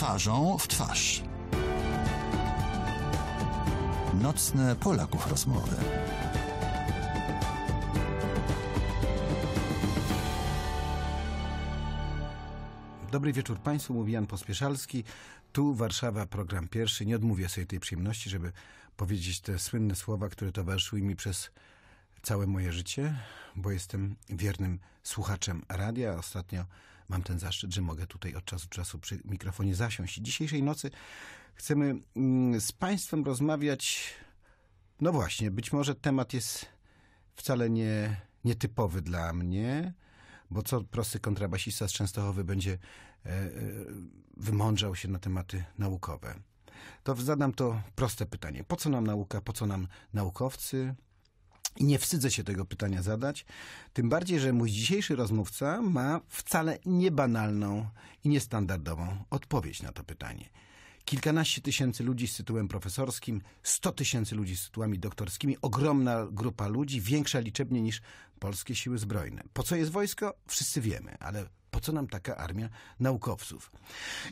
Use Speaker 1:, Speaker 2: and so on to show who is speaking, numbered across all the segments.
Speaker 1: twarzą w twarz. Nocne Polaków rozmowy. Dobry wieczór Państwu, mówi Jan Pospieszalski. Tu Warszawa, program pierwszy. Nie odmówię sobie tej przyjemności, żeby powiedzieć te słynne słowa, które towarzyszyły mi przez całe moje życie, bo jestem wiernym słuchaczem radia. Ostatnio mam ten zaszczyt, że mogę tutaj od czasu do czasu przy mikrofonie zasiąść. Dzisiejszej nocy chcemy mm, z Państwem rozmawiać. No właśnie, być może temat jest wcale nie, nietypowy dla mnie, bo co prosty kontrabasista z Częstochowy będzie e, e wymądrzał się na tematy naukowe. To zadam to proste pytanie. Po co nam nauka? Po co nam naukowcy? I nie wstydzę się tego pytania zadać. Tym bardziej, że mój dzisiejszy rozmówca ma wcale niebanalną i niestandardową odpowiedź na to pytanie. Kilkanaście tysięcy ludzi z tytułem profesorskim, sto tysięcy ludzi z tytułami doktorskimi, ogromna grupa ludzi, większa liczebnie niż polskie siły zbrojne. Po co jest wojsko? Wszyscy wiemy, ale po co nam taka armia naukowców?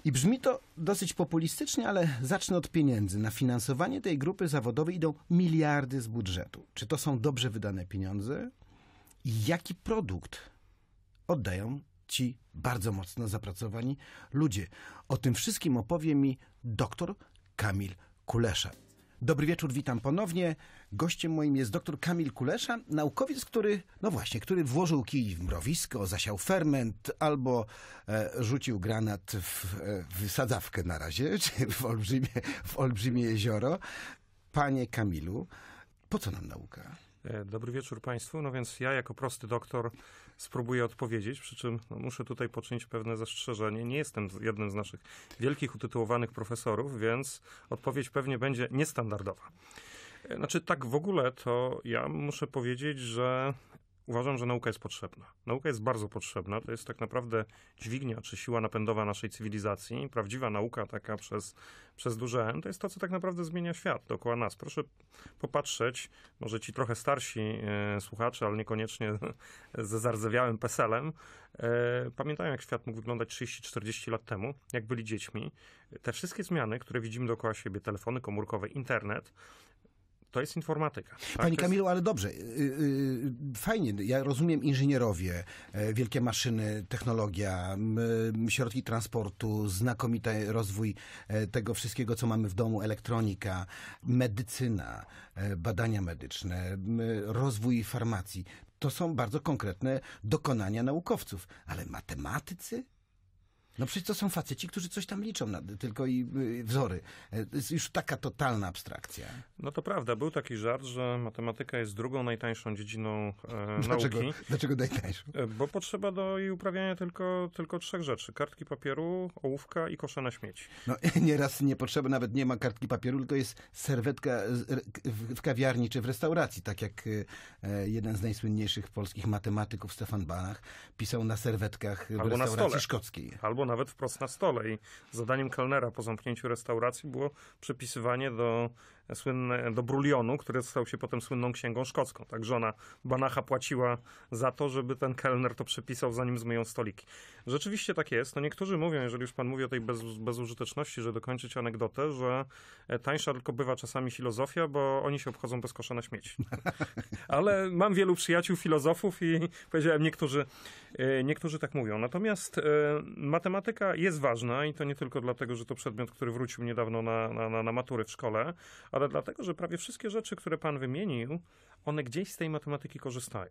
Speaker 1: I brzmi to dosyć populistycznie, ale zacznę od pieniędzy. Na finansowanie tej grupy zawodowej idą miliardy z budżetu. Czy to są dobrze wydane pieniądze? I jaki produkt oddają ci bardzo mocno zapracowani ludzie? O tym wszystkim opowie mi doktor Kamil Kulesza. Dobry wieczór, witam ponownie. Gościem moim jest dr Kamil Kulesza, naukowiec, który, no właśnie, który włożył kij w mrowisko, zasiał ferment albo e, rzucił granat w, e, w sadzawkę na razie, czy w olbrzymie, w olbrzymie jezioro. Panie Kamilu, po co nam nauka?
Speaker 2: E, dobry wieczór Państwu. No więc ja jako prosty doktor spróbuję odpowiedzieć, przy czym no, muszę tutaj poczynić pewne zastrzeżenie. Nie jestem jednym z naszych wielkich utytułowanych profesorów, więc odpowiedź pewnie będzie niestandardowa. E, znaczy, tak w ogóle to ja muszę powiedzieć, że Uważam, że nauka jest potrzebna. Nauka jest bardzo potrzebna. To jest tak naprawdę dźwignia czy siła napędowa naszej cywilizacji. Prawdziwa nauka, taka przez, przez duże N, to jest to, co tak naprawdę zmienia świat dookoła nas. Proszę popatrzeć, może ci trochę starsi e, słuchacze, ale niekoniecznie ze zardzewiałym peselem, e, pamiętają, jak świat mógł wyglądać 30-40 lat temu, jak byli dziećmi. Te wszystkie zmiany, które widzimy dookoła siebie, telefony komórkowe, internet, to jest informatyka. Tak? Pani Kamilu,
Speaker 1: ale dobrze, y, y, fajnie, ja rozumiem inżynierowie, e, wielkie maszyny, technologia, środki transportu, znakomity rozwój e, tego wszystkiego, co mamy w domu, elektronika, medycyna, e, badania medyczne, rozwój farmacji. To są bardzo konkretne dokonania naukowców, ale matematycy? No przecież to są faceci, którzy coś tam liczą, na, tylko i y, wzory. E, to jest już taka totalna abstrakcja.
Speaker 2: No to prawda. Był taki żart, że matematyka jest drugą najtańszą dziedziną e, dlaczego, nauki. Dlaczego najtańszą? E, bo potrzeba do jej uprawiania tylko, tylko trzech rzeczy. Kartki papieru, ołówka i kosza na śmieci.
Speaker 1: No nieraz nie potrzeba, nawet nie ma kartki papieru, tylko jest serwetka w kawiarni czy w restauracji, tak jak y, e, jeden z najsłynniejszych polskich matematyków Stefan Banach pisał na serwetkach Albo w restauracji szkockiej.
Speaker 2: Albo nawet wprost na stole i zadaniem kelnera po zamknięciu restauracji było przypisywanie do słynne do Brulionu, który stał się potem słynną księgą szkocką. Tak żona Banacha płaciła za to, żeby ten kelner to przepisał, zanim zmyją stoliki. Rzeczywiście tak jest. No niektórzy mówią, jeżeli już pan mówi o tej bez, bezużyteczności, że dokończyć anegdotę, że e, tańsza tylko bywa czasami filozofia, bo oni się obchodzą bez kosza na śmieci. Ale mam wielu przyjaciół filozofów i powiedziałem, niektórzy, e, niektórzy tak mówią. Natomiast e, matematyka jest ważna i to nie tylko dlatego, że to przedmiot, który wrócił niedawno na, na, na matury w szkole, ale dlatego, że prawie wszystkie rzeczy, które pan wymienił, one gdzieś z tej matematyki korzystają.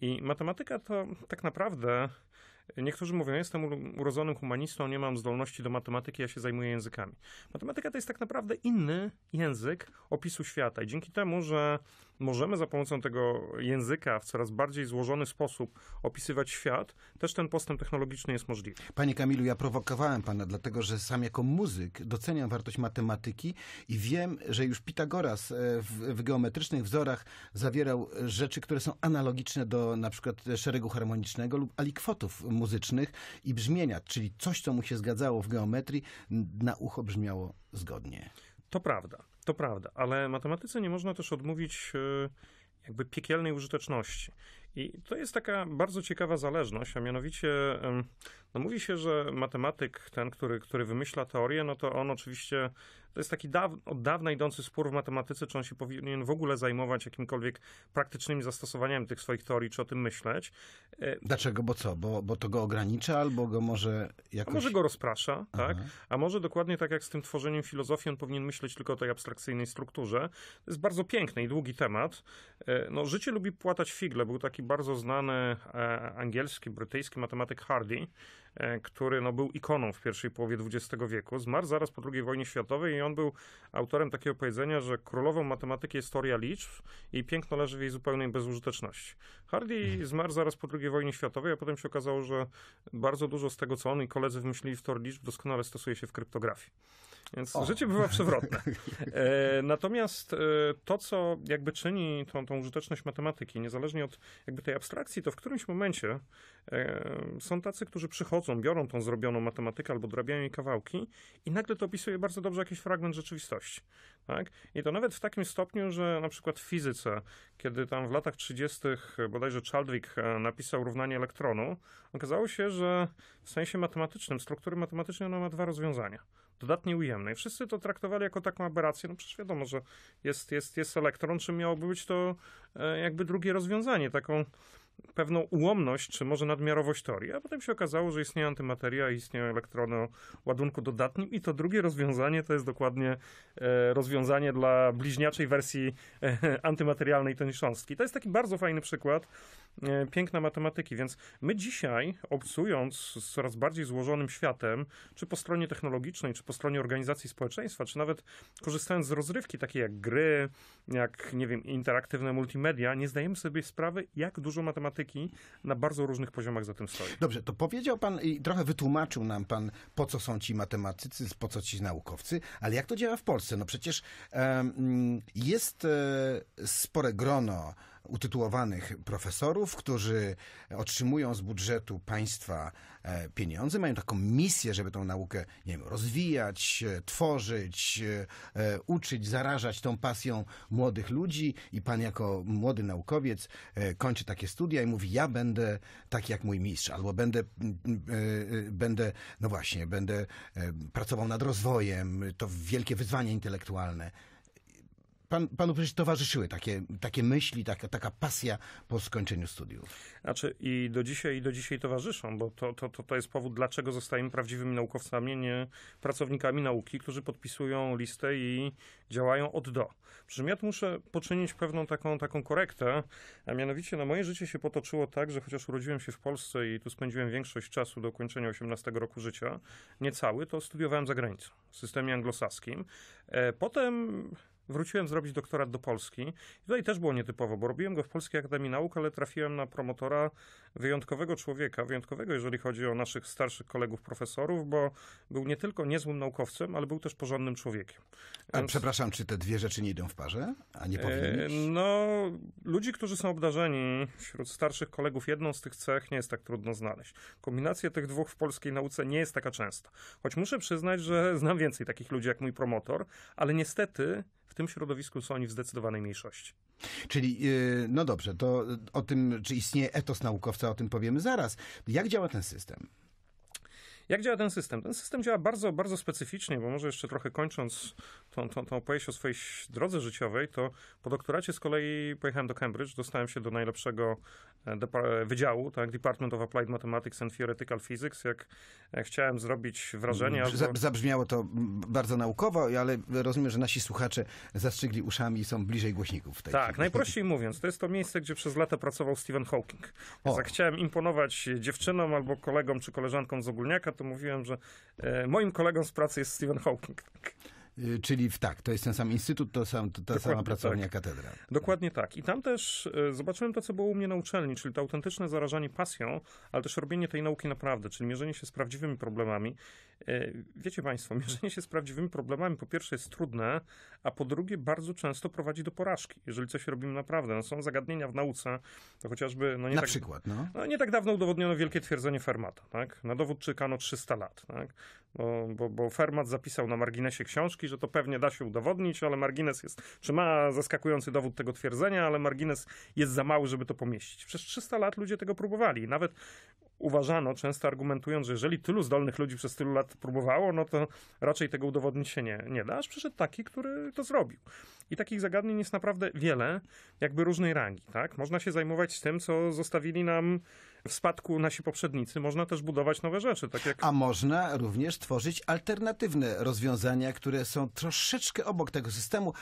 Speaker 2: I matematyka to tak naprawdę, niektórzy mówią, jestem urodzonym humanistą, nie mam zdolności do matematyki, ja się zajmuję językami. Matematyka to jest tak naprawdę inny język opisu świata i dzięki temu, że możemy za pomocą tego języka w coraz bardziej złożony sposób opisywać świat, też ten postęp technologiczny jest możliwy. Panie
Speaker 1: Kamilu, ja prowokowałem pana, dlatego że sam jako muzyk doceniam wartość matematyki i wiem, że już Pitagoras e, w, w geometrycznych wzorach zawierał e, rzeczy, które są analogiczne do na przykład szeregu harmonicznego lub alikwotów muzycznych i brzmienia, czyli coś, co mu się zgadzało w geometrii, na ucho brzmiało zgodnie. To prawda.
Speaker 2: To prawda, ale matematyce nie można też odmówić e, jakby piekielnej użyteczności. I to jest taka bardzo ciekawa zależność, a mianowicie no mówi się, że matematyk, ten, który, który wymyśla teorię, no to on oczywiście to jest taki daw, od dawna idący spór w matematyce, czy on się powinien w ogóle zajmować jakimkolwiek praktycznym zastosowaniem tych swoich teorii, czy o tym myśleć. E,
Speaker 1: Dlaczego? Bo co? Bo, bo to go ogranicza, albo go może
Speaker 2: jakoś... A może go rozprasza, Aha. tak? A może dokładnie tak jak z tym tworzeniem filozofii, on powinien myśleć tylko o tej abstrakcyjnej strukturze. To jest bardzo piękny i długi temat. E, no, życie lubi płatać figle. Był taki bardzo znany e, angielski, brytyjski matematyk Hardy, E, który no, był ikoną w pierwszej połowie XX wieku. Zmarł zaraz po II wojnie światowej i on był autorem takiego powiedzenia, że królową matematyki jest teoria liczb i piękno leży w jej zupełnej bezużyteczności. Hardy mhm. zmarł zaraz po II wojnie światowej, a potem się okazało, że bardzo dużo z tego, co on i koledzy wymyślili w teorii liczb, doskonale stosuje się w kryptografii. Więc o. życie bywa przewrotne. E, natomiast e, to, co jakby czyni tą, tą użyteczność matematyki, niezależnie od jakby tej abstrakcji, to w którymś momencie e, są tacy, którzy przychodzą podchodzą, biorą tą zrobioną matematykę albo drabiają jej kawałki i nagle to opisuje bardzo dobrze jakiś fragment rzeczywistości. Tak? I to nawet w takim stopniu, że na przykład w fizyce, kiedy tam w latach 30. bodajże Chaldwick e, napisał równanie elektronu, okazało się, że w sensie matematycznym, struktury matematycznej ona ma dwa rozwiązania. Dodatnie ujemne. I wszyscy to traktowali jako taką aberrację. No przecież wiadomo, że jest, jest, jest elektron, czym miałoby być to e, jakby drugie rozwiązanie, taką pewną ułomność, czy może nadmiarowość teorii. A potem się okazało, że istnieje antymateria i istnieją elektrony o ładunku dodatnim. I to drugie rozwiązanie to jest dokładnie e, rozwiązanie dla bliźniaczej wersji e, antymaterialnej tej cząstki. To jest taki bardzo fajny przykład e, piękna matematyki. Więc my dzisiaj, obcując z coraz bardziej złożonym światem, czy po stronie technologicznej, czy po stronie organizacji społeczeństwa, czy nawet korzystając z rozrywki takie jak gry, jak, nie wiem, interaktywne multimedia, nie zdajemy sobie sprawy, jak dużo matematyki tematyki na bardzo różnych poziomach za tym stoi.
Speaker 1: Dobrze, to powiedział pan i trochę wytłumaczył nam pan, po co są ci matematycy, po co ci naukowcy, ale jak to działa w Polsce? No przecież um, jest e, spore grono utytułowanych profesorów, którzy otrzymują z budżetu państwa e, pieniądze, mają taką misję, żeby tą naukę nie wiem, rozwijać, e, tworzyć, e, uczyć, zarażać tą pasją młodych ludzi. I pan jako młody naukowiec kończy takie studia i mówi, ja będę taki jak mój mistrz, albo będę, będę no właśnie, będę pracował nad rozwojem, to wielkie wyzwanie intelektualne pan, panu przecież towarzyszyły takie, takie myśli, taka, taka pasja po skończeniu studiów.
Speaker 2: Znaczy i do dzisiaj, i do dzisiaj towarzyszą, bo to, to, to, to jest powód, dlaczego zostajemy prawdziwymi naukowcami, nie pracownikami nauki, którzy podpisują listę i działają od do. Przy czym ja tu muszę poczynić pewną taką, taką korektę, a mianowicie no, moje życie się potoczyło tak, że chociaż urodziłem się w Polsce i tu spędziłem większość czasu do kończenia 18 roku życia, niecały, to studiowałem za granicą w systemie anglosaskim. E, potem wróciłem zrobić doktorat do Polski. No I tutaj też było nietypowo, bo robiłem go w Polskiej Akademii Nauk, ale trafiłem na promotora wyjątkowego człowieka, wyjątkowego, jeżeli chodzi o naszych starszych kolegów profesorów, bo był nie tylko niezłym naukowcem, ale był też porządnym człowiekiem. A przepraszam, czy
Speaker 1: te dwie rzeczy nie idą w parze? A nie e, powinny?
Speaker 2: No, ludzi, którzy są obdarzeni wśród starszych kolegów jedną z tych cech nie jest tak trudno znaleźć. Kombinacja tych dwóch w polskiej nauce nie jest taka częsta. Choć muszę przyznać, że znam więcej takich ludzi jak mój promotor, ale niestety w tym środowisku są oni w zdecydowanej mniejszości.
Speaker 1: Czyli, y, no dobrze, to o tym, czy istnieje etos naukowca, o tym powiemy zaraz. Jak działa ten system?
Speaker 2: Jak działa ten system? Ten system działa bardzo, bardzo specyficznie, bo może jeszcze trochę kończąc tą, tą, tą opowieść o swojej drodze życiowej, to po doktoracie z kolei pojechałem do Cambridge, dostałem się do najlepszego e, wydziału, tak, Department of Applied Mathematics and Theoretical Physics, jak, jak chciałem zrobić wrażenie. Mm, albo...
Speaker 1: Zabrzmiało to mm, bardzo naukowo, ale rozumiem, że nasi słuchacze zastrzygli uszami i są bliżej głośników. tej tak,
Speaker 2: chwili. najprościej mówiąc, to jest to miejsce, gdzie przez lata pracował Stephen Hawking. chciałem imponować dziewczynom albo kolegom czy koleżankom z ogólniaka, to mówiłem, że e, moim kolegą z pracy jest Stephen Hawking. Tak.
Speaker 1: Y, czyli w tak, to jest ten sam instytut, to sam, to ta Dokładnie sama pracownia tak. katedra.
Speaker 2: Dokładnie tak. I tam też y, zobaczyłem to, co było u mnie na uczelni, czyli to autentyczne zarażanie pasją, ale też robienie tej nauki naprawdę, czyli mierzenie się z prawdziwymi problemami. Y, wiecie Państwo, mierzenie się z prawdziwymi problemami po pierwsze jest trudne, a po drugie bardzo często prowadzi do porażki, jeżeli coś robimy naprawdę. No, są zagadnienia w nauce, to chociażby... No, nie na tak, przykład, no. no. Nie tak dawno udowodniono wielkie twierdzenie Fermata, tak? Na dowód czekano 300 lat, tak? bo, bo Fermat zapisał na marginesie książki, że to pewnie da się udowodnić, ale margines jest, czy ma zaskakujący dowód tego twierdzenia, ale margines jest za mały, żeby to pomieścić. Przez 300 lat ludzie tego próbowali. Nawet uważano, często argumentując, że jeżeli tylu zdolnych ludzi przez tylu lat próbowało, no to raczej tego udowodnić się nie, nie da, aż przyszedł taki, który to zrobił. I takich zagadnień jest naprawdę wiele, jakby różnej rangi, tak? Można się zajmować tym, co zostawili nam w spadku nasi poprzednicy, można też budować nowe rzeczy, tak jak... A
Speaker 1: można również tworzyć alternatywne rozwiązania, które są troszeczkę obok tego systemu,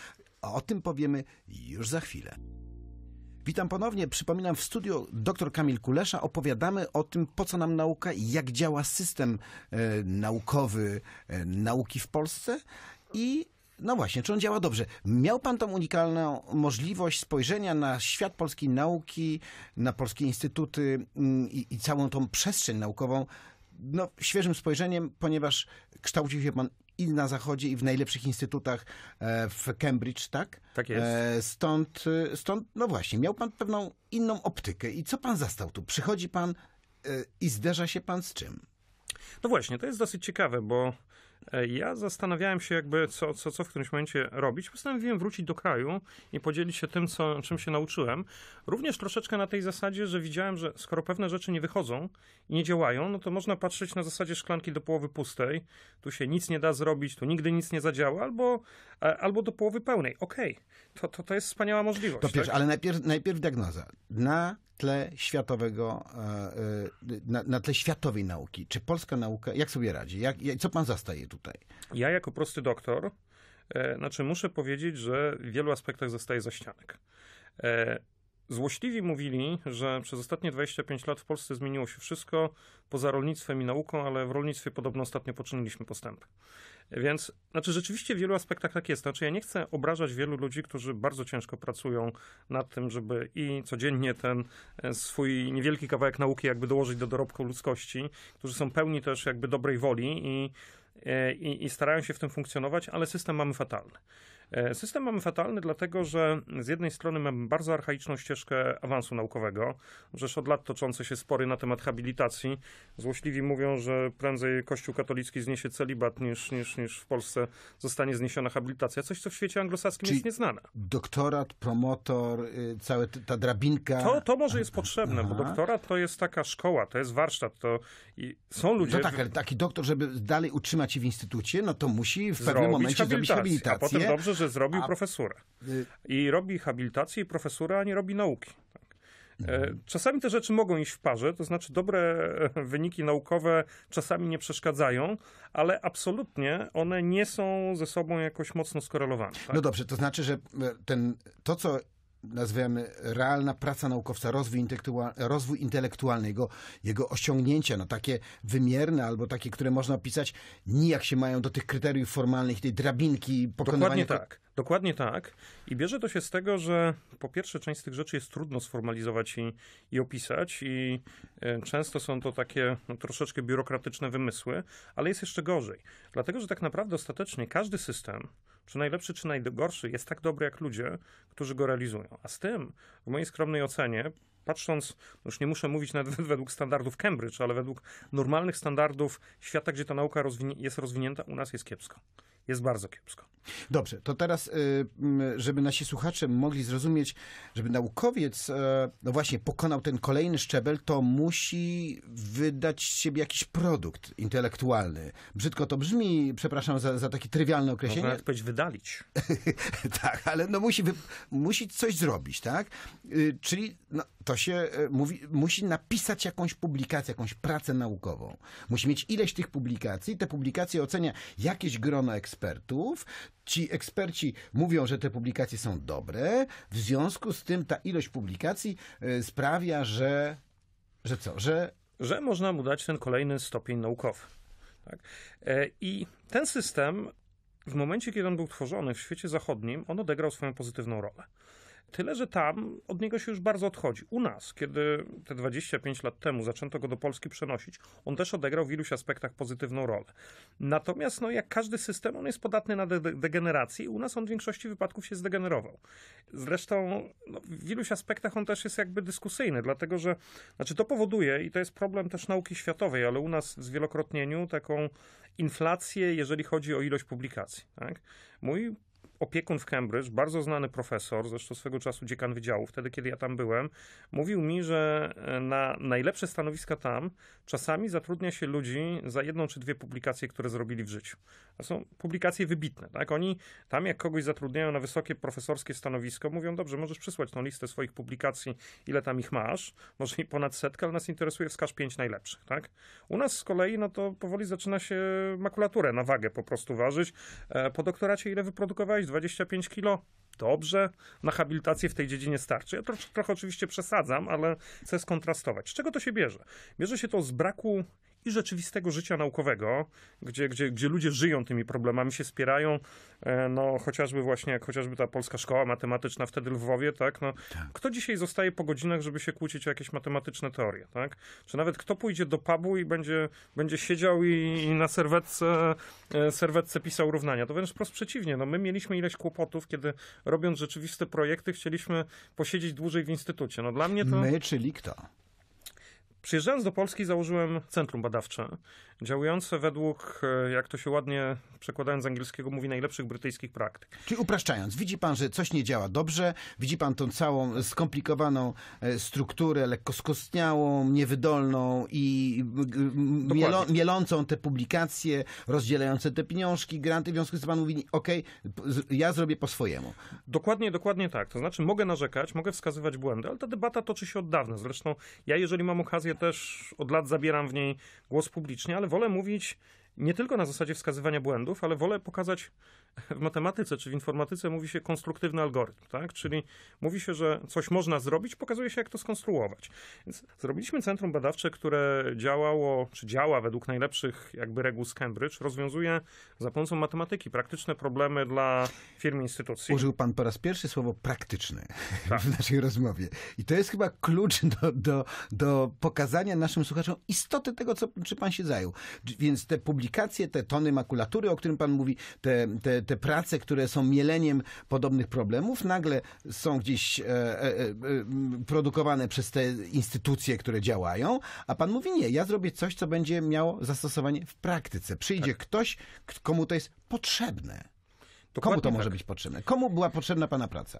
Speaker 1: a o tym powiemy już za chwilę. Witam ponownie. Przypominam, w studiu dr Kamil Kulesza opowiadamy o tym, po co nam nauka i jak działa system e, naukowy e, nauki w Polsce i no właśnie, czy on działa dobrze? Miał pan tą unikalną możliwość spojrzenia na świat polskiej nauki, na polskie instytuty mm, i, i całą tą przestrzeń naukową no, świeżym spojrzeniem, ponieważ kształcił się pan i na Zachodzie, i w najlepszych instytutach e, w Cambridge, tak? Tak e, jest. Stąd, stąd, no właśnie, miał pan pewną inną optykę. I co pan zastał tu? Przychodzi pan e, i zderza się pan z czym?
Speaker 2: No właśnie, to jest dosyć ciekawe, bo E, ja zastanawiałem się jakby, co, co, co w którymś momencie robić. Postanowiłem wrócić do kraju i podzielić się tym, co, czym się nauczyłem. Również troszeczkę na tej zasadzie, że widziałem, że skoro pewne rzeczy nie wychodzą i nie działają, no to można patrzeć na zasadzie szklanki do połowy pustej. Tu się nic nie da zrobić, tu nigdy nic nie zadziała, albo, e, albo do połowy pełnej. Okej, okay. to, to, to jest wspaniała możliwość. To tak? ale
Speaker 1: najpierw, najpierw diagnoza. Na tle światowego, e, e, na, na, tle światowej nauki. Czy polska nauka, jak sobie radzi? Jak, co pan zastaje tutaj?
Speaker 2: Ja jako prosty doktor, e, znaczy muszę powiedzieć, że w wielu aspektach zostaje za ścianek. Złośliwi mówili, że przez ostatnie 25 lat w Polsce zmieniło się wszystko poza rolnictwem i nauką, ale w rolnictwie podobno ostatnio poczyniliśmy postępy. Więc, znaczy rzeczywiście w wielu aspektach tak jest. Znaczy ja nie chcę obrażać wielu ludzi, którzy bardzo ciężko pracują nad tym, żeby i codziennie ten e, swój niewielki kawałek nauki jakby dołożyć do dorobku ludzkości, którzy są pełni też jakby dobrej woli i e, i, i, starają się w tym funkcjonować, ale system mamy fatalny. E, system mamy fatalny, dlatego że z jednej strony mamy bardzo archaiczną ścieżkę awansu naukowego, przecież od lat toczące się spory na temat habilitacji. Złośliwi mówią, że prędzej Kościół katolicki zniesie celibat niż, niż, niż w Polsce zostanie zniesiona habilitacja. Coś, co w świecie anglosaskim Czyli jest nieznane.
Speaker 1: Doktorat, promotor, y, cała ta drabinka. To, to może
Speaker 2: jest potrzebne, Aha. bo doktorat to jest taka szkoła, to jest warsztat, to są no ludzie. No tak, ale taki doktor,
Speaker 1: żeby dalej utrzymać się w instytucie, no to musi w pewnym momencie zrobić habilitację. A potem dobrze,
Speaker 2: że zrobił a... profesurę. Y- I robi habilitację i profesurę, a nie robi nauki. Tak. E, mhm. Czasami te rzeczy mogą iść w parze, to znaczy dobre e, wyniki naukowe czasami nie przeszkadzają, ale absolutnie one nie są ze sobą jakoś mocno skorelowane. Tak? No dobrze,
Speaker 1: to znaczy, że e, ten, to, co nazwijmy, realna praca naukowca, rozwój, intelektual, rozwój intelektualny, jego, jego osiągnięcia, no takie wymierne albo takie, które można opisać, nijak się mają do tych kryteriów formalnych, tej drabinki pokonywania... Dokładnie tak.
Speaker 2: Dokładnie tak. I bierze to się z tego, że po pierwsze część z tych rzeczy jest trudno sformalizować i, i opisać i e, często są to takie no, troszeczkę biurokratyczne wymysły, ale jest jeszcze gorzej. Dlatego, że tak naprawdę ostatecznie każdy system, czy najlepszy, czy najgorszy, jest tak dobry jak ludzie, którzy go realizują. A z tym, w mojej skromnej ocenie, patrząc, no już nie muszę mówić nawet według standardów Cambridge, ale według normalnych standardów świata, gdzie ta nauka jest rozwinięta, u nas jest kiepsko jest bardzo kiepsko.
Speaker 1: Dobrze, to teraz, y, żeby nasi słuchacze mogli zrozumieć, żeby naukowiec, e, no właśnie, pokonał ten kolejny szczebel, to musi wydać z siebie jakiś produkt intelektualny. Brzydko to brzmi, przepraszam za, za takie trywialne określenie. Można
Speaker 2: odpowiedź wydalić.
Speaker 1: tak, ale no musi, musi coś zrobić, tak? Y, czyli no, to się e, mówi, musi napisać jakąś publikację, jakąś pracę naukową. Musi mieć ileś tych publikacji, te publikacje ocenia jakieś grono ekspertów, ekspertów. Ci eksperci mówią, że te publikacje są dobre, w związku z tym ta ilość publikacji e, sprawia,
Speaker 2: że. że co? Że. Że można mu dać ten kolejny stopień naukowy. Tak? E, I ten system w momencie, kiedy on był tworzony w świecie zachodnim, on odegrał swoją pozytywną rolę. Tyle, że tam od niego się już bardzo odchodzi. U nas, kiedy te 25 lat temu zaczęto go do Polski przenosić, on też odegrał w iluś aspektach pozytywną rolę. Natomiast, no, jak każdy system, on jest podatny na de degenerację i u nas on w większości wypadków się zdegenerował. Zresztą no, w iluś aspektach on też jest jakby dyskusyjny, dlatego że, znaczy to powoduje, i to jest problem też nauki światowej, ale u nas w zwielokrotnieniu taką inflację, jeżeli chodzi o ilość publikacji. Tak? Mój opiekun w Cambridge, bardzo znany profesor, zresztą swego czasu dziekan wydziału, wtedy kiedy ja tam byłem, mówił mi, że e, na najlepsze stanowiska tam czasami zatrudnia się ludzi za jedną czy dwie publikacje, które zrobili w życiu. To są publikacje wybitne, tak? Oni tam jak kogoś zatrudniają na wysokie profesorskie stanowisko, mówią, dobrze, możesz przysłać tą listę swoich publikacji, ile tam ich masz, może i ponad setkę, ale nas interesuje wskaż pięć najlepszych, tak? U nas z kolei, no to powoli zaczyna się makulaturę na wagę po prostu ważyć. E, po doktoracie ile wyprodukowałeś? 25 kilo, dobrze, na habilitację w tej dziedzinie starczy. Ja trochę oczywiście przesadzam, ale chcę skontrastować. Z czego to się bierze? Bierze się to z braku i rzeczywistego życia naukowego, gdzie, gdzie, gdzie ludzie żyją tymi problemami, się spierają, e, no chociażby właśnie, jak chociażby ta polska szkoła matematyczna wtedy w Lwowie, tak, no tak. kto dzisiaj zostaje po godzinach, żeby się kłócić o jakieś matematyczne teorie, tak, czy nawet kto pójdzie do pubu i będzie, będzie siedział i, i na serwetce, e, serwetce pisał równania, to wręcz wprost przeciwnie, no my mieliśmy ileś kłopotów, kiedy robiąc rzeczywiste projekty, chcieliśmy posiedzieć dłużej w instytucie, no dla mnie to... My, czyli kto? Przyjeżdżając do Polski założyłem centrum badawcze działające według, e, jak to się ładnie przekładając z angielskiego, mówi najlepszych brytyjskich praktyk. Czyli upraszczając,
Speaker 1: widzi pan, że coś nie działa dobrze, widzi pan tą całą skomplikowaną e, strukturę, lekko skostniałą, niewydolną i mielo, mielącą te publikacje, rozdzielające te pieniążki, granty, w związku z tym pan mówi, ok, ja zrobię po swojemu.
Speaker 2: Dokładnie, dokładnie tak. To znaczy mogę narzekać, mogę wskazywać błędy, ale ta debata toczy się od dawna. Zresztą ja, jeżeli mam okazję, też od lat zabieram w niej głos publicznie, ale wolę mówić nie tylko na zasadzie wskazywania błędów, ale wolę pokazać w matematyce czy w informatyce mówi się konstruktywny algorytm, tak? Czyli mówi się, że coś można zrobić, pokazuje się, jak to skonstruować. Więc zrobiliśmy centrum badawcze, które działało, czy działa według najlepszych jakby reguł z Cambridge, rozwiązuje za pomocą matematyki praktyczne problemy dla firm i instytucji. Użył
Speaker 1: pan po raz pierwszy słowo praktyczne tak. w naszej rozmowie. I to jest chyba klucz do, do, do pokazania naszym słuchaczom istoty tego, co, czy pan się zajął. Więc te publikacje publikacje, te tony makulatury, o którym pan mówi, te, te, te prace, które są mieleniem podobnych problemów, nagle są gdzieś e, e, e produkowane przez te instytucje, które działają, a pan mówi nie, ja zrobię coś, co będzie miało zastosowanie w praktyce. Przyjdzie tak. ktoś, komu to jest potrzebne. Dokładnie komu to tak. może być potrzebne? Komu była potrzebna pana praca?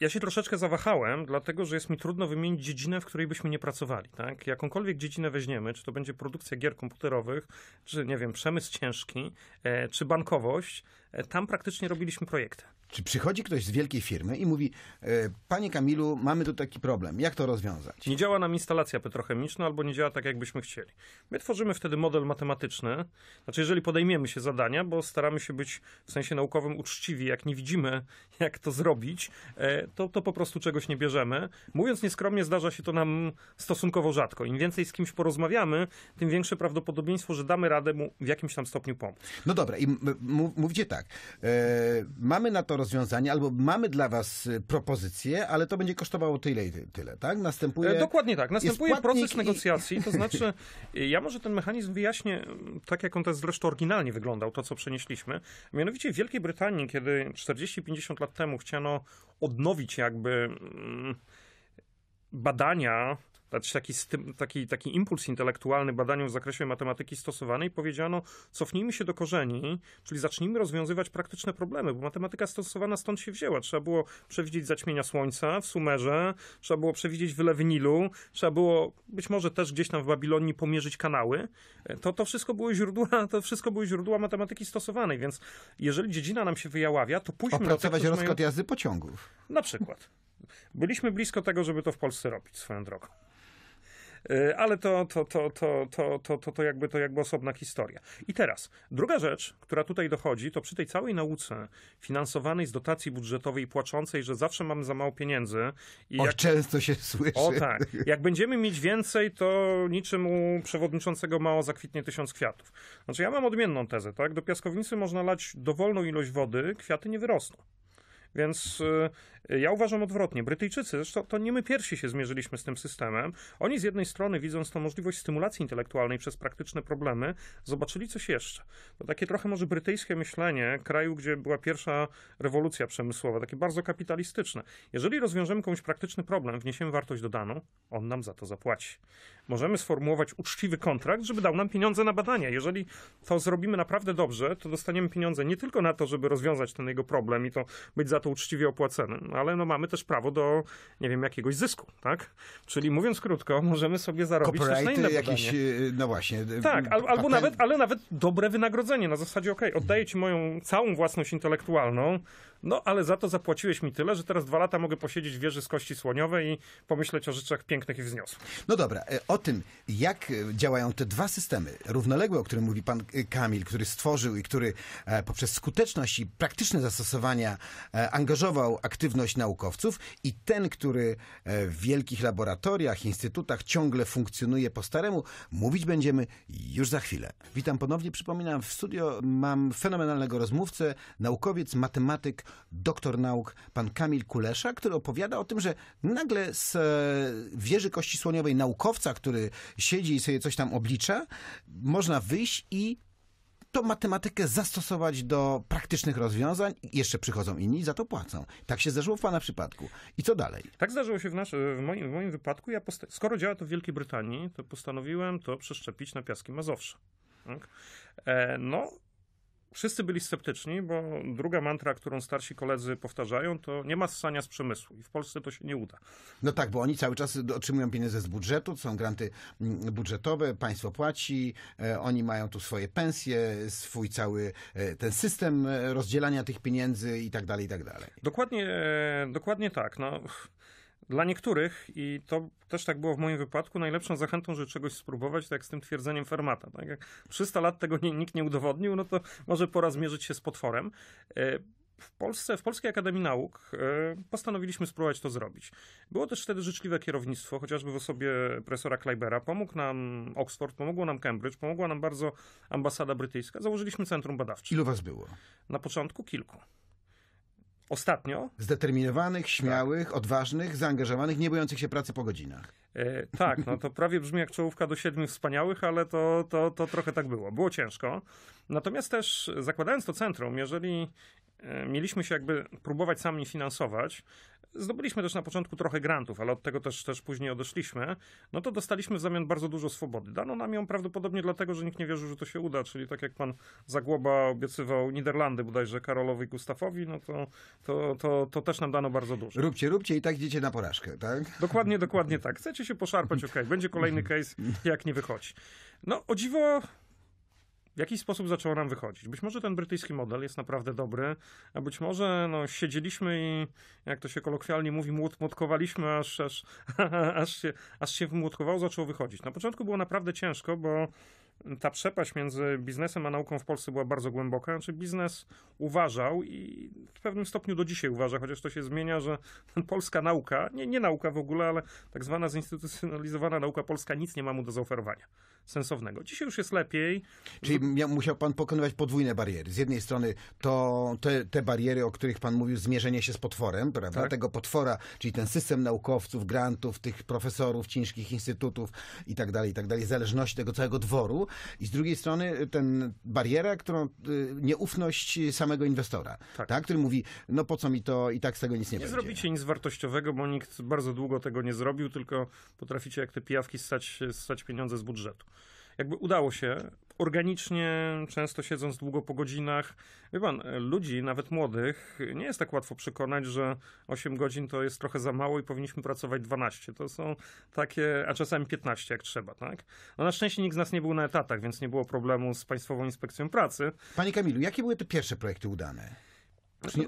Speaker 2: Ja się troszeczkę zawahałem, dlatego że jest mi trudno wymienić dziedzinę, w której byśmy nie pracowali. Tak? Jakąkolwiek dziedzinę weźmiemy, czy to będzie produkcja gier komputerowych, czy nie wiem, przemysł ciężki, e, czy bankowość, e, tam praktycznie robiliśmy projekty. Czy
Speaker 1: przychodzi ktoś z wielkiej firmy i mówi, e, panie Kamilu, mamy tu taki problem, jak to rozwiązać?
Speaker 2: Nie działa nam instalacja petrochemiczna albo nie działa tak, jakbyśmy chcieli. My tworzymy wtedy model matematyczny, znaczy jeżeli podejmiemy się zadania, bo staramy się być w sensie naukowym uczciwi, jak nie widzimy, jak to zrobić, e, to, to po prostu czegoś nie bierzemy. Mówiąc nieskromnie, zdarza się to nam stosunkowo rzadko. Im więcej z kimś porozmawiamy, tym większe prawdopodobieństwo, że damy radę mu w jakimś tam stopniu pomóc.
Speaker 1: No dobra, i mówicie tak, e, mamy na to rozwiązanie, albo mamy dla was y, propozycję, ale to będzie kosztowało tyle i tyle, tak? Następuje... E, dokładnie tak. Następuje proces i... negocjacji, to znaczy
Speaker 2: y, ja może ten mechanizm wyjaśnię mm, tak, jak on też zresztą oryginalnie wyglądał, to co przenieśliśmy. Mianowicie w Wielkiej Brytanii, kiedy 40-50 lat temu chciano odnowić jakby mm, badania znaczy taki, taki, taki impuls intelektualny badaniom w zakresie matematyki stosowanej, powiedziano, cofnijmy się do korzeni, czyli zacznijmy rozwiązywać praktyczne problemy, bo matematyka stosowana stąd się wzięła. Trzeba było przewidzieć zaćmienia słońca w Sumerze, trzeba było przewidzieć wylew Nilu, trzeba było być może też gdzieś tam w Babilonii pomierzyć kanały. E, to, to, wszystko, były źródła, to wszystko były źródła matematyki stosowanej, więc jeżeli dziedzina nam się wyjaławia, to pójdźmy... Opracować do rozkład mają...
Speaker 1: jazdy pociągów.
Speaker 2: Na przykład. Byliśmy blisko tego, żeby to w Polsce robić swoją drogą. E, ale to, to, to, to, to, to, to, to, jakby, to jakby osobna historia. I teraz, druga rzecz, która tutaj dochodzi, to przy tej całej nauce finansowanej z dotacji budżetowej płaczącej, że zawsze mamy za mało pieniędzy. I o, jak... często się słyszy. O tak. Jak będziemy mieć więcej, to niczym u przewodniczącego mało zakwitnie tysiąc kwiatów. Znaczy ja mam odmienną tezę, tak? Do piaskownicy można lać dowolną ilość wody, kwiaty nie wyrosną. Więc y, ja uważam odwrotnie. Brytyjczycy, zresztą to nie my pierwsi się zmierzyliśmy z tym systemem, oni z jednej strony, widząc tą możliwość stymulacji intelektualnej przez praktyczne problemy, zobaczyli coś jeszcze. To takie trochę może brytyjskie myślenie kraju, gdzie była pierwsza rewolucja przemysłowa, takie bardzo kapitalistyczne. Jeżeli rozwiążemy komuś praktyczny problem, wniesiemy wartość dodaną, on nam za to zapłaci. Możemy sformułować uczciwy kontrakt, żeby dał nam pieniądze na badania. Jeżeli to zrobimy naprawdę dobrze, to dostaniemy pieniądze nie tylko na to, żeby rozwiązać ten jego problem i to być za to uczciwie opłacenym, no ale no mamy też prawo do, nie wiem, jakiegoś zysku, tak? Czyli mówiąc krótko, możemy sobie zarobić też na inne jakieś,
Speaker 1: y, No właśnie. Y, tak, al, albo nawet,
Speaker 2: ale nawet dobre wynagrodzenie na zasadzie, ok, oddaję ci moją całą własność intelektualną, no, ale za to zapłaciłeś mi tyle, że teraz dwa lata mogę posiedzieć w wieży z kości słoniowej i pomyśleć o rzeczach pięknych i wzniosłych.
Speaker 1: No dobra, e, o tym, jak e, działają te dwa systemy, równoległe, o którym mówi pan e, Kamil, który stworzył i który poprzez skuteczność i praktyczne zastosowania angażował aktywność naukowców i ten, który w wielkich laboratoriach, instytutach ciągle funkcjonuje po staremu, mówić będziemy już za chwilę. Witam ponownie, przypominam, w studio mam fenomenalnego rozmówcę, naukowiec, matematyk, doktor nauk, pan Kamil Kulesza, który opowiada o tym, że nagle z e, wieży kości słoniowej naukowca, który siedzi i sobie coś tam oblicza, można wyjść i to matematykę zastosować do praktycznych rozwiązań, jeszcze przychodzą inni i za to płacą. Tak się zdarzyło w Pana przypadku. I co dalej?
Speaker 2: Tak zdarzyło się w, nasz, w, moim, w moim wypadku. Ja skoro działa to w Wielkiej Brytanii, to postanowiłem to przeszczepić na Piaski Mazowsze. Tak? E, no, Wszyscy byli sceptyczni, bo druga mantra, którą starsi koledzy powtarzają, to nie ma ssania z przemysłu i w Polsce to się nie uda.
Speaker 1: No tak, bo oni cały czas otrzymują pieniądze z budżetu, są granty mm, budżetowe, państwo płaci, e, oni mają tu swoje pensje, swój cały e, ten system e, rozdzielania tych pieniędzy i tak dalej, i tak dalej.
Speaker 2: Dokładnie, dokładnie tak. No, dla niektórych, i to też tak było w moim wypadku, najlepszą zachętą, żeby czegoś spróbować, tak jak z tym twierdzeniem Fermata. Tak? Jak 300 lat tego nie, nikt nie udowodnił, no to może pora zmierzyć się z potworem. E, w Polsce, w Polskiej Akademii Nauk e, postanowiliśmy spróbować to zrobić. Było też wtedy życzliwe kierownictwo, chociażby w osobie profesora Kleibera. Pomógł nam Oxford, pomogło nam Cambridge, pomogła nam bardzo ambasada brytyjska. Założyliśmy centrum badawcze. Ilu was było? Na początku kilku. Ostatnio?
Speaker 1: Zdeterminowanych, śmiałych, odważnych, zaangażowanych, nie bojących się pracy po godzinach.
Speaker 2: E, tak, no to prawie brzmi jak czołówka do siedmiu wspaniałych, ale to, to, to trochę tak było. Było ciężko. Natomiast też zakładając to centrum, jeżeli e, mieliśmy się jakby próbować sami finansować, zdobyliśmy też na początku trochę grantów, ale od tego też, też później odeszliśmy, no to dostaliśmy w zamian bardzo dużo swobody. Dano nam ją prawdopodobnie dlatego, że nikt nie wierzył, że to się uda, czyli tak jak pan Zagłoba obiecywał Niderlandy bodajże Karolowi i Gustafowi, no to, to, to, to też nam dano bardzo dużo. Róbcie, róbcie i tak idziecie na porażkę, tak? Dokładnie, dokładnie tak. Chcecie się poszarpać, okej, okay. będzie kolejny case, jak nie wychodzi. No, o dziwo, w jakiś sposób zaczęło nam wychodzić. Być może ten brytyjski model jest naprawdę dobry, a być może no, siedzieliśmy i, jak to się kolokwialnie mówi, młotkowaliśmy, aż, aż, aż, się, aż się zaczęło wychodzić. Na początku było naprawdę ciężko, bo ta przepaść między biznesem a nauką w Polsce była bardzo głęboka. Znaczy biznes uważał i w pewnym stopniu do dzisiaj uważa, chociaż to się zmienia, że polska nauka, nie, nie nauka w ogóle, ale tak zwana zinstytucjonalizowana nauka polska nic nie ma mu do zaoferowania sensownego. Dzisiaj już jest lepiej. Czyli
Speaker 1: musiał pan pokonywać podwójne bariery. Z jednej strony to te, te bariery, o których pan mówił, zmierzenie się z potworem, prawda? Tak. Tego potwora, czyli ten system naukowców, grantów, tych profesorów, ciężkich instytutów i tak dalej, i tak dalej, zależności tego całego dworu. I z drugiej strony ten bariera, którą y, nieufność samego inwestora, tak. tak? który mówi, no po co mi to i tak z tego nic nie, nie będzie. Nie
Speaker 2: zrobicie nic wartościowego, bo nikt bardzo długo tego nie zrobił, tylko potraficie jak te pijawki stać, pieniądze z budżetu jakby udało się organicznie, często siedząc długo po godzinach. Wie pan, ludzi, nawet młodych, nie jest tak łatwo przekonać, że 8 godzin to jest trochę za mało i powinniśmy pracować 12. To są takie, a czasami 15 jak trzeba, tak? No na szczęście nikt z nas nie był na etatach, więc nie było problemu z Państwową Inspekcją Pracy. Panie Kamilu, jakie były te pierwsze projekty udane?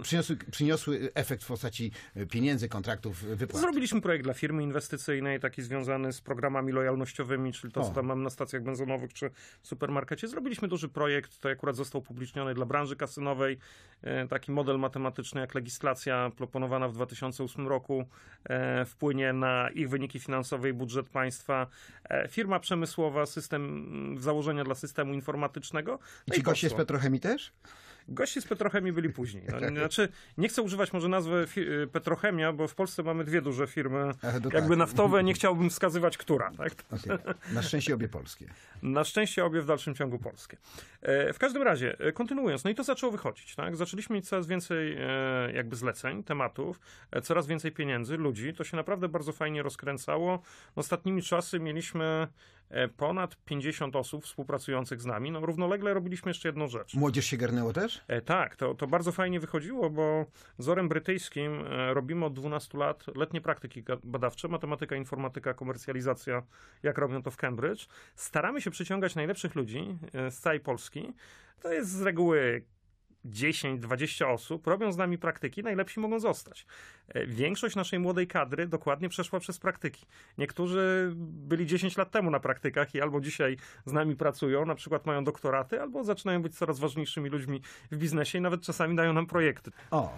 Speaker 2: Przyniosły, przyniosły
Speaker 1: efekt w postaci e, pieniędzy, kontraktów, e, wypłat.
Speaker 2: Zrobiliśmy projekt dla firmy inwestycyjnej, taki związany z programami lojalnościowymi, czyli to, o. co tam mam na stacjach benzynowych czy w supermarkecie. Zrobiliśmy duży projekt, to akurat został upubliczniony dla branży kasynowej. E, taki model matematyczny, jak legislacja proponowana w 2008 roku wpłynie na ich wyniki finansowe i budżet państwa. Firma przemysłowa, system założenia dla systemu informatycznego. No I ci goście z Petrochemii też? Goście z Petrochemii byli później. No, tak. znaczy, nie chcę używać może nazwy Petrochemia, bo w Polsce mamy dwie duże firmy, e, Ach, jakby tak. naftowe, nie chciałbym wskazywać, która. Tak? Okay. Na szczęście obie polskie. Na szczęście obie w dalszym ciągu polskie. E, w każdym razie, e, kontynuując, no i to zaczęło wychodzić. Tak? Zaczęliśmy mieć coraz więcej jakby zleceń, tematów, coraz więcej pieniędzy, ludzi. To się naprawdę bardzo fajnie rozkręcało. Ostatnimi czasy mieliśmy E, ponad 50 osób współpracujących z nami. No, równolegle robiliśmy jeszcze jedną rzecz.
Speaker 1: Młodzież się garnęło też?
Speaker 2: E, tak, to, to bardzo fajnie wychodziło, bo wzorem brytyjskim e, robimy od 12 lat letnie praktyki badawcze, matematyka, informatyka, komercjalizacja, jak robią to w Cambridge. Staramy się przyciągać najlepszych ludzi z całej Polski. To jest z reguły 10-20 osób robią z nami praktyki, najlepsi mogą zostać. E, większość naszej młodej kadry dokładnie przeszła przez praktyki. Niektórzy byli 10 lat temu na praktykach i albo dzisiaj z nami pracują, na przykład mają doktoraty, albo zaczynają być coraz ważniejszymi ludźmi w biznesie i nawet czasami dają nam projekty. O.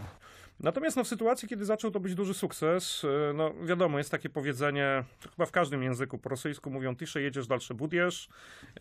Speaker 2: Natomiast no, w sytuacji, kiedy zaczął to być duży sukces, y, no wiadomo, jest takie powiedzenie, chyba w każdym języku, po rosyjsku mówią tisze, jedziesz, dalsze budujesz.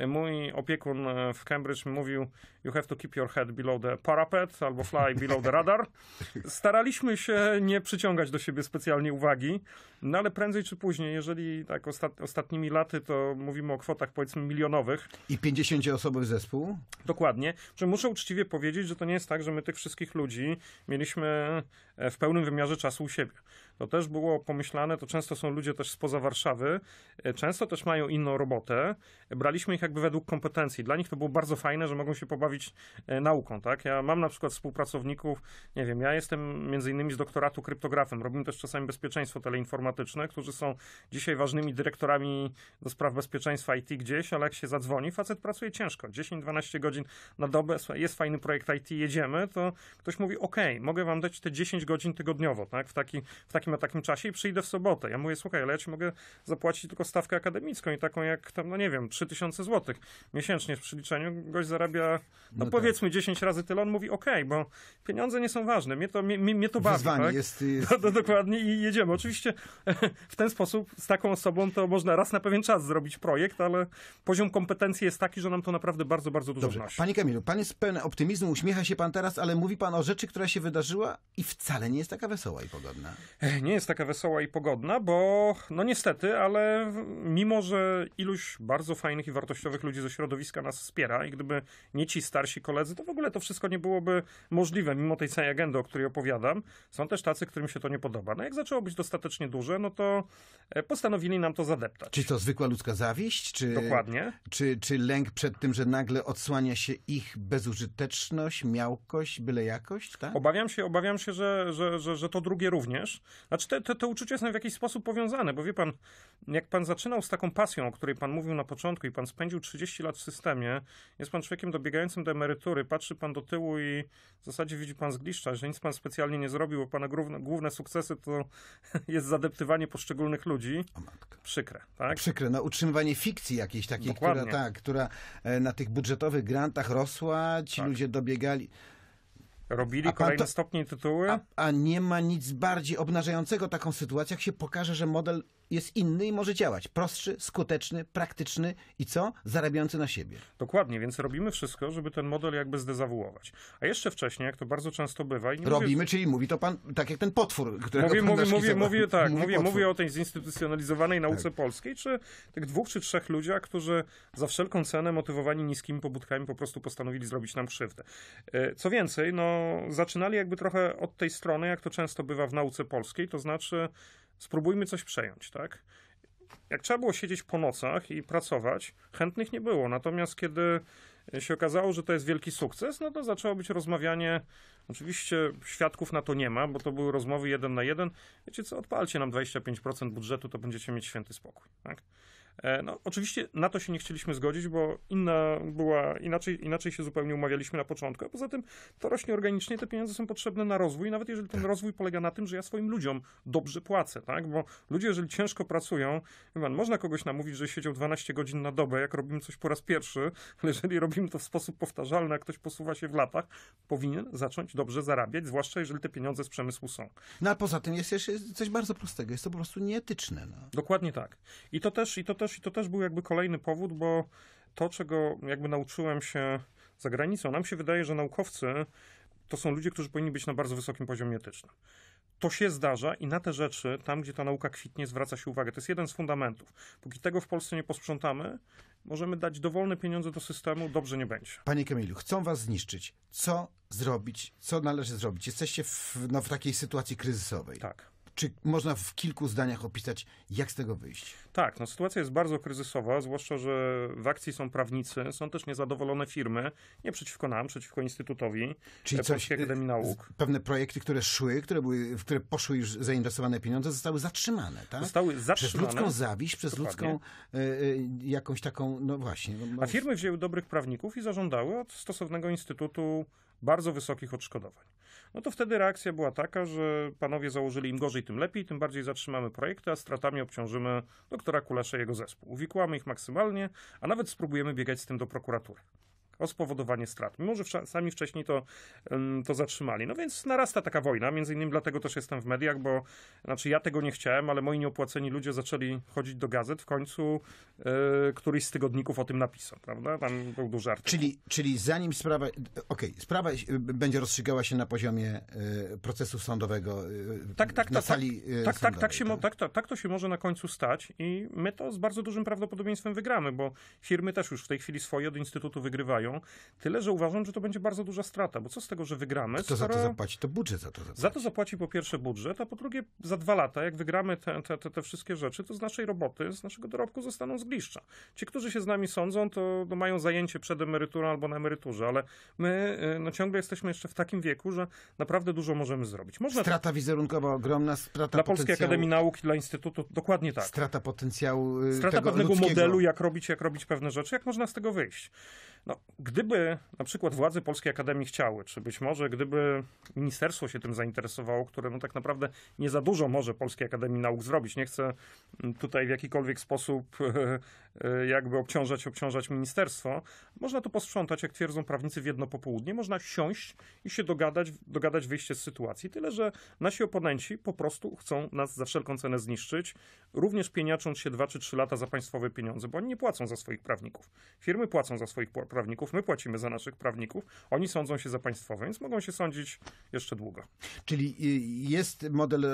Speaker 2: Y, mój opiekun y, w Cambridge mówił, you have to keep your head below the parapet, albo fly below the radar. Staraliśmy się nie przyciągać do siebie specjalnie uwagi. No ale prędzej czy później, jeżeli tak ostat, ostatnimi laty, to mówimy o kwotach powiedzmy milionowych. I 50-osobowy zespół? Dokładnie. Czy muszę uczciwie powiedzieć, że to nie jest tak, że my tych wszystkich ludzi mieliśmy E, w pełnym wymiarze czasu u siebie. To też było pomyślane, to często są ludzie też spoza Warszawy, e, często też mają inną robotę. Braliśmy ich jakby według kompetencji. Dla nich to było bardzo fajne, że mogą się pobawić e, nauką, tak? Ja mam na przykład współpracowników, nie wiem, ja jestem między innymi z doktoratu kryptografem, robimy też czasami bezpieczeństwo teleinformatyczne, którzy są dzisiaj ważnymi dyrektorami do spraw bezpieczeństwa IT gdzieś, ale jak się zadzwoni, facet pracuje ciężko, 10-12 godzin na dobę, jest fajny projekt IT, jedziemy, to ktoś mówi, ok, mogę wam dać te 10 godzin tygodniowo, tak? W, taki, w takim a takim czasie i przyjdę w sobotę. Ja mówię, słuchaj, ale ja ci mogę zapłacić tylko stawkę akademicką i taką jak tam, no nie wiem, 3000 zł miesięcznie w przeliczeniu. Gość zarabia, no, no tak. powiedzmy tak. 10 razy tyle. On mówi, okej, okay, bo pieniądze nie są ważne. Mnie to, mnie, mnie to bawi, tak? jest, jest... No, to dokładnie i jedziemy. Oczywiście w ten sposób z taką osobą to można raz na pewien czas zrobić projekt, ale poziom kompetencji jest taki, że nam to naprawdę bardzo, bardzo dużo Dobrze. wnosi. Panie Kamilu, pan jest pełen optymizmu, uśmiecha się pan teraz, ale mówi pan o rzeczy, która się wydarzyła i wcale ale nie
Speaker 1: jest taka wesoła i pogodna.
Speaker 2: Nie jest taka wesoła i pogodna, bo no niestety, ale mimo, że iluś bardzo fajnych i wartościowych ludzi ze środowiska nas wspiera i gdyby nie ci starsi koledzy, to w ogóle to wszystko nie byłoby możliwe, mimo tej całej agendy, o której opowiadam. Są też tacy, którym się to nie podoba. No jak zaczęło być dostatecznie duże, no to e, postanowili nam to zadeptać. Czy to zwykła ludzka zawiść? Czy, Dokładnie.
Speaker 1: Czy, czy lęk przed tym, że nagle odsłania się ich bezużyteczność, miałkość, byle jakość? Tak?
Speaker 2: Obawiam się, obawiam się, że że, że, że, to drugie również. Znaczy, te, te, te uczucia są w jakiś sposób powiązane, bo wie pan, jak pan zaczynał z taką pasją, o której pan mówił na początku, i pan spędził 30 lat w systemie, jest pan człowiekiem dobiegającym do emerytury, patrzy pan do tyłu i w zasadzie widzi pan zgliszcza, że nic pan specjalnie nie zrobił, bo pana główne, główne sukcesy to jest zadeptywanie poszczególnych ludzi. O matka. Przykre,
Speaker 1: tak? Przykre, no utrzymywanie fikcji jakiejś takiej, Dokładnie. która, tak, która e, na tych budżetowych grantach rosła, ci tak. ludzie dobiegali. Robili kolejne to, stopnie tytuły? A, a nie ma nic bardziej obnażającego taką sytuację, jak się pokaże, że model jest inny i może działać.
Speaker 2: Prostszy, skuteczny, praktyczny i co? Zarabiający na siebie. Dokładnie, więc robimy wszystko, żeby ten model jakby zdezawuować. A jeszcze wcześniej, jak to bardzo często bywa... robimy, mówię... czyli
Speaker 1: mówi to pan tak jak ten potwór, którego Mówię, mówię, mówię, mówię, tak, mówi mówię, mówię o
Speaker 2: tej zinstytucjonalizowanej nauce tak. polskiej, czy tych dwóch czy trzech ludziach, którzy za wszelką cenę motywowani niskimi pobudkami po prostu postanowili zrobić nam krzywdę. E, co więcej, no, zaczynali jakby trochę od tej strony, jak to często bywa w nauce polskiej, to znaczy spróbujmy coś przejąć, tak? Jak trzeba było siedzieć po nocach i pracować, chętnych nie było. Natomiast kiedy się okazało, że to jest wielki sukces, no to zaczęło być rozmawianie. Oczywiście świadków na to nie ma, bo to były rozmowy jeden na jeden. Wiecie co, odpalcie nam 25% budżetu, to będziecie mieć święty spokój. Tak? E, no, oczywiście na to się nie chcieliśmy zgodzić, bo inna była, inaczej, inaczej się zupełnie umawialiśmy na początku, a poza tym to rośnie organicznie, te pieniądze są potrzebne na rozwój, nawet jeżeli ten tak. rozwój polega na tym, że ja swoim ludziom dobrze płacę, tak? Bo ludzie, jeżeli ciężko pracują, pan, można kogoś namówić, że siedział 12 godzin na dobę, jak robimy coś po raz pierwszy, ale jeżeli robimy to w sposób powtarzalny, a ktoś posuwa się w latach, powinien zacząć dobrze zarabiać, zwłaszcza jeżeli te pieniądze z przemysłu są. No a poza tym jest jeszcze coś bardzo prostego, jest to po prostu nieetyczne. No. Dokładnie tak. I to też, i to też też, i to też był jakby kolejny powód, bo to, czego jakby nauczyłem się za granicą, nam się wydaje, że naukowcy to są ludzie, którzy powinni być na bardzo wysokim poziomie etycznym. To się zdarza i na te rzeczy, tam gdzie ta nauka kwitnie, zwraca się uwagę. To jest jeden z fundamentów. Póki tego w Polsce nie posprzątamy, możemy dać dowolne pieniądze do systemu, dobrze nie będzie.
Speaker 1: Panie Kamilu, chcą was zniszczyć. Co zrobić? Co należy zrobić? Jesteście w, no, w takiej sytuacji kryzysowej. Tak. Czy można w kilku zdaniach opisać, jak z tego wyjść?
Speaker 2: Tak, no sytuacja jest bardzo kryzysowa, zwłaszcza, że w akcji są prawnicy, są też niezadowolone firmy, nie przeciwko nam, przeciwko Instytutowi Czyli e, coś, Akademii e, Nauk.
Speaker 1: Pewne projekty, które szły, które były, w które poszły już zainwestowane pieniądze, zostały zatrzymane, tak? Zostały zatrzymane. Przez ludzką zawiść, przez Dokładnie. ludzką
Speaker 2: y, jakąś taką, no właśnie. No, A firmy wzięły dobrych prawników i zażądały od stosownego instytutu bardzo wysokich odszkodowań. No to wtedy reakcja była taka, że panowie założyli im gorzej, tym lepiej, tym bardziej zatrzymamy projekty, a stratami obciążymy doktora Kulasza i jego zespół. Uwikłamy ich maksymalnie, a nawet spróbujemy biegać z tym do prokuratury o spowodowanie strat. Mimo, że sami wcześniej to, to zatrzymali. No więc narasta taka wojna, między innymi dlatego też jestem w mediach, bo znaczy ja tego nie chciałem, ale moi nieopłaceni ludzie zaczęli chodzić do gazet. W końcu yy, któryś z tygodników o tym napisał, prawda? Tam był duży artykuł. Czyli, czyli zanim
Speaker 1: sprawa, e, okej, okay, sprawa będzie rozstrzygała się na poziomie e, procesu sądowego y,
Speaker 2: tak, tak, na tak, sali tak tak, tak, tak, sądowej, tak, tak, się tak? tak, tak, tak to się może na końcu stać i my to z bardzo dużym prawdopodobieństwem wygramy, bo firmy też już w tej chwili swoje od instytutu wygrywają Tyle, że uważam, że to będzie bardzo duża strata, bo co z tego, że wygramy? Kto skoro... za to
Speaker 1: zapłaci? To budżet za to zapłaci.
Speaker 2: Za to zapłaci po pierwsze budżet, a po drugie za dwa lata, jak wygramy te, te, te, te wszystkie rzeczy, to z naszej roboty, z naszego dorobku zostaną zgliszcza. Ci, którzy się z nami sądzą, to, no, mają zajęcie przed emeryturą albo na emeryturze, ale my y, no, ciągle jesteśmy jeszcze w takim wieku, że naprawdę dużo możemy zrobić. Można tak- strata to... wizerunkowa ogromna, strata Dla Polskiej Akademii Nauk i dla Instytutu dokładnie tak. Strata potencjału y, Strata pewnego ludzkiego. modelu, jak robić, jak robić pewne rzeczy, jak można z tego wyjść. No, gdyby na przykład władze Polskiej Akademii chciały, czy być może gdyby ministerstwo się tym zainteresowało, które no tak naprawdę nie za dużo może Polskiej Akademii Nauk zrobić, nie chcę tutaj w jakikolwiek sposób e, e, jakby obciążać, obciążać ministerstwo, można to posprzątać, jak twierdzą prawnicy, w jedno popołudnie, można siąść i się dogadać, dogadać wyjście z sytuacji, tyle że nasi oponenci po prostu chcą nas za wszelką cenę zniszczyć, również pieniacząc się dwa czy trzy lata za państwowe pieniądze, bo oni nie płacą za swoich prawników. Firmy płacą za swoich prawników, my płacimy za naszych prawników, oni sądzą się za państwowe, więc mogą się sądzić jeszcze długo. Czyli y,
Speaker 1: jest model e,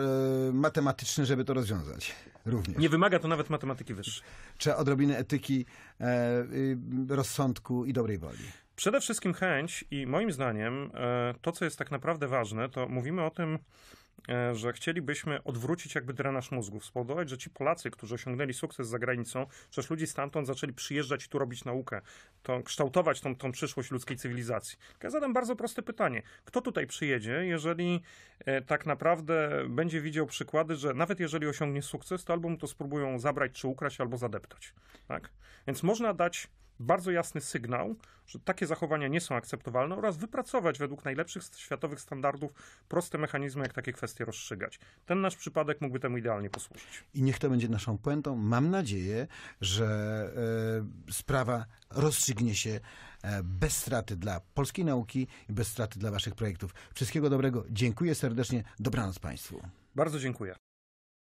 Speaker 1: matematyczny, żeby to rozwiązać
Speaker 2: również. Nie wymaga to nawet matematyki wyższej.
Speaker 1: Czy odrobiny etyki, e, y, rozsądku i dobrej woli.
Speaker 2: Przede wszystkim chęć i moim zdaniem e, to, co jest tak naprawdę ważne, to mówimy o tym, E, że chcielibyśmy odwrócić jakby drenaż mózgów, spowodować, że ci Polacy, którzy osiągnęli sukces za granicą, przecież ludzie stamtąd zaczęli przyjeżdżać i tu robić naukę, to, kształtować tą, tą przyszłość ludzkiej cywilizacji. Ja zadam bardzo proste pytanie. Kto tutaj przyjedzie, jeżeli e, tak naprawdę będzie widział przykłady, że nawet jeżeli osiągnie sukces, to albo mu to spróbują zabrać, czy ukraść, albo zadeptać. Tak? Więc można dać bardzo jasny sygnał, że takie zachowania nie są akceptowalne oraz wypracować według najlepszych światowych standardów proste mechanizmy, jak takie kwestie rozstrzygać. Ten nasz przypadek mógłby temu idealnie posłużyć.
Speaker 1: I niech to będzie naszą puentą. Mam nadzieję, że y, sprawa rozstrzygnie się y, bez straty dla polskiej nauki i bez straty dla waszych projektów. Wszystkiego dobrego. Dziękuję serdecznie. Dobranoc Państwu.
Speaker 2: Bardzo dziękuję.